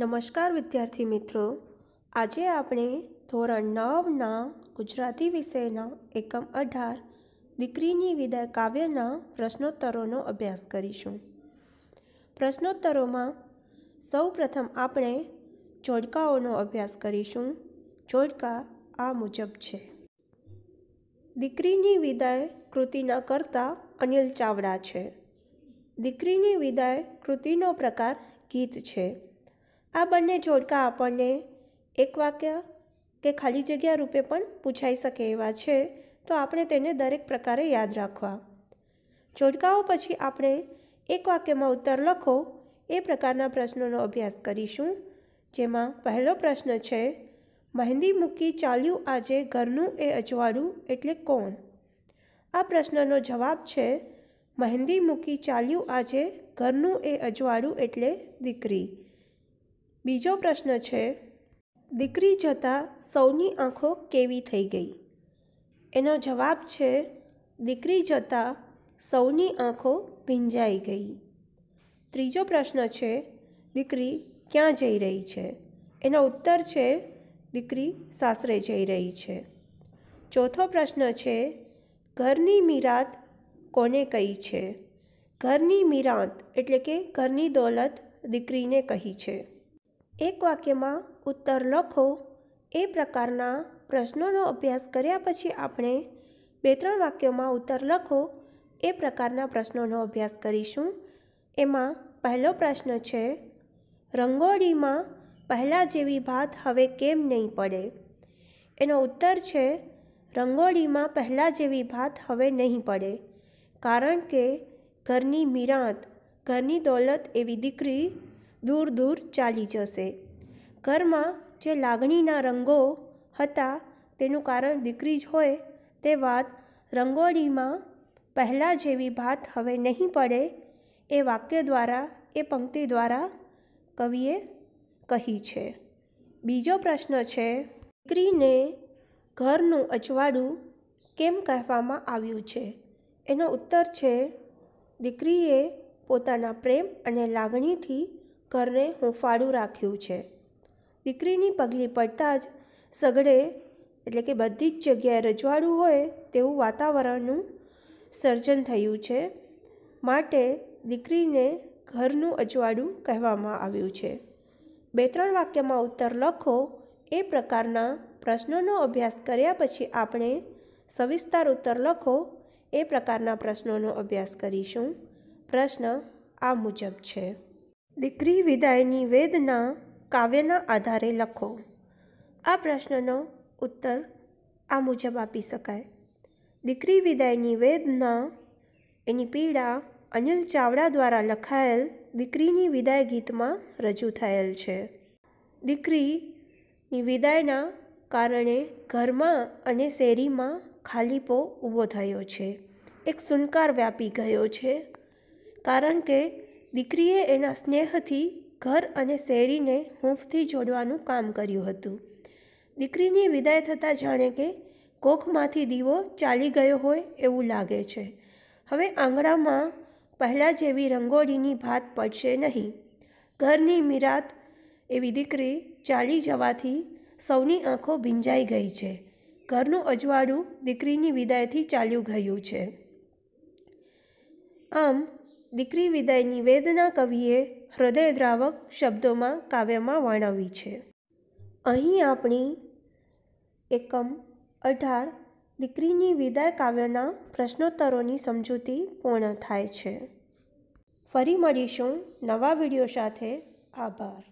નમસ્કાર વિદ્યાર્થી મિત્રો આજે આપણે ધોરણ નવના ગુજરાતી વિષયના એકમ અઢાર દીકરીની વિદાય કાવ્યના પ્રશ્નોત્તરોનો અભ્યાસ કરીશું પ્રશ્નોત્તરોમાં સૌ પ્રથમ આપણે જોડકાઓનો અભ્યાસ કરીશું જોડકા આ મુજબ છે દીકરીની વિદાય કૃતિના કરતા અનિલ ચાવડા છે દીકરીની વિદાય કૃતિનો પ્રકાર ગીત છે આ બંને જોડકા આપણને એક વાક્ય કે ખાલી જગ્યા રૂપે પણ પૂછાઈ શકે એવા છે તો આપણે તેને દરેક પ્રકારે યાદ રાખવા જોડકાઓ પછી આપણે એક વાક્યમાં ઉત્તર લખો એ પ્રકારના પ્રશ્નોનો અભ્યાસ કરીશું જેમાં પહેલો પ્રશ્ન છે મહેંદી મૂકી ચાલ્યું આજે ઘરનું એ અજવાળું એટલે કોણ આ પ્રશ્નનો જવાબ છે મહેંદી મૂકી ચાલ્યું આજે ઘરનું એ અજવાળું એટલે દીકરી બીજો પ્રશ્ન છે દીકરી જતાં સૌની આંખો કેવી થઈ ગઈ એનો જવાબ છે દીકરી જતાં સૌની આંખો ભીંજાઈ ગઈ ત્રીજો પ્રશ્ન છે દીકરી ક્યાં જઈ રહી છે એનો ઉત્તર છે દીકરી સાસરે જઈ રહી છે ચોથો પ્રશ્ન છે ઘરની મીરાત કોને કહી છે ઘરની મીરાંત એટલે કે ઘરની દોલત દીકરીને કહી છે એક વાક્યમાં ઉત્તર લખો એ પ્રકારના પ્રશ્નોનો અભ્યાસ કર્યા પછી આપણે બે ત્રણ વાક્યોમાં ઉત્તર લખો એ પ્રકારના પ્રશ્નોનો અભ્યાસ કરીશું એમાં પહેલો પ્રશ્ન છે રંગોળીમાં પહેલાં જેવી ભાત હવે કેમ નહીં પડે એનો ઉત્તર છે રંગોળીમાં પહેલાં જેવી ભાત હવે નહીં પડે કારણ કે ઘરની મિરાંત ઘરની દોલત એવી દીકરી દૂર દૂર ચાલી જશે ઘરમાં જે લાગણીના રંગો હતા તેનું કારણ દીકરી જ હોય તે વાત રંગોળીમાં પહેલાં જેવી ભાત હવે નહીં પડે એ વાક્ય દ્વારા એ પંક્તિ દ્વારા કવિએ કહી છે બીજો પ્રશ્ન છે દીકરીને ઘરનું અજવાળું કેમ કહેવામાં આવ્યું છે એનો ઉત્તર છે દીકરીએ પોતાના પ્રેમ અને લાગણીથી કરને હૂંફાળું રાખ્યું છે દીકરીની પગલી પડતા જ સગડે એટલે કે બધી જ જગ્યાએ રજવાડું હોય તેવું વાતાવરણનું સર્જન થયું છે માટે દીકરીને ઘરનું અજવાળું કહેવામાં આવ્યું છે બે ત્રણ વાક્યમાં ઉત્તર લખો એ પ્રકારના પ્રશ્નોનો અભ્યાસ કર્યા પછી આપણે સવિસ્તાર ઉત્તર લખો એ પ્રકારના પ્રશ્નોનો અભ્યાસ કરીશું પ્રશ્ન આ મુજબ છે દીકરી વિદાયની વેદના કાવ્યના આધારે લખો આ પ્રશ્નનો ઉત્તર આ મુજબ આપી શકાય દીકરી વિદાયની વેદના એની પીડા અનિલ ચાવડા દ્વારા લખાયેલ દીકરીની વિદાય ગીતમાં રજૂ થયેલ છે દીકરીની વિદાયના કારણે ઘરમાં અને શેરીમાં ખાલીપો ઊભો થયો છે એક સુનકાર વ્યાપી ગયો છે કારણ કે દીકરીએ એના સ્નેહથી ઘર અને શેરીને હૂંફથી જોડવાનું કામ કર્યું હતું દીકરીની વિદાય થતાં જાણે કે કોખમાંથી દીવો ચાલી ગયો હોય એવું લાગે છે હવે આંગણામાં પહેલાં જેવી રંગોળીની ભાત પડશે નહીં ઘરની મિરાત એવી દીકરી ચાલી જવાથી સૌની આંખો ભીંજાઈ ગઈ છે ઘરનું અજવાળું દીકરીની વિદાયથી ચાલ્યું ગયું છે આમ દીકરી વિદાયની વેદના કવિએ હૃદયદ્રાવક શબ્દોમાં કાવ્યમાં વર્ણવી છે અહીં આપણી એકમ અઢાર દીકરીની વિદાય કાવ્યના પ્રશ્નોત્તરોની સમજૂતી પૂર્ણ થાય છે ફરી મળીશું નવા વિડીયો સાથે આભાર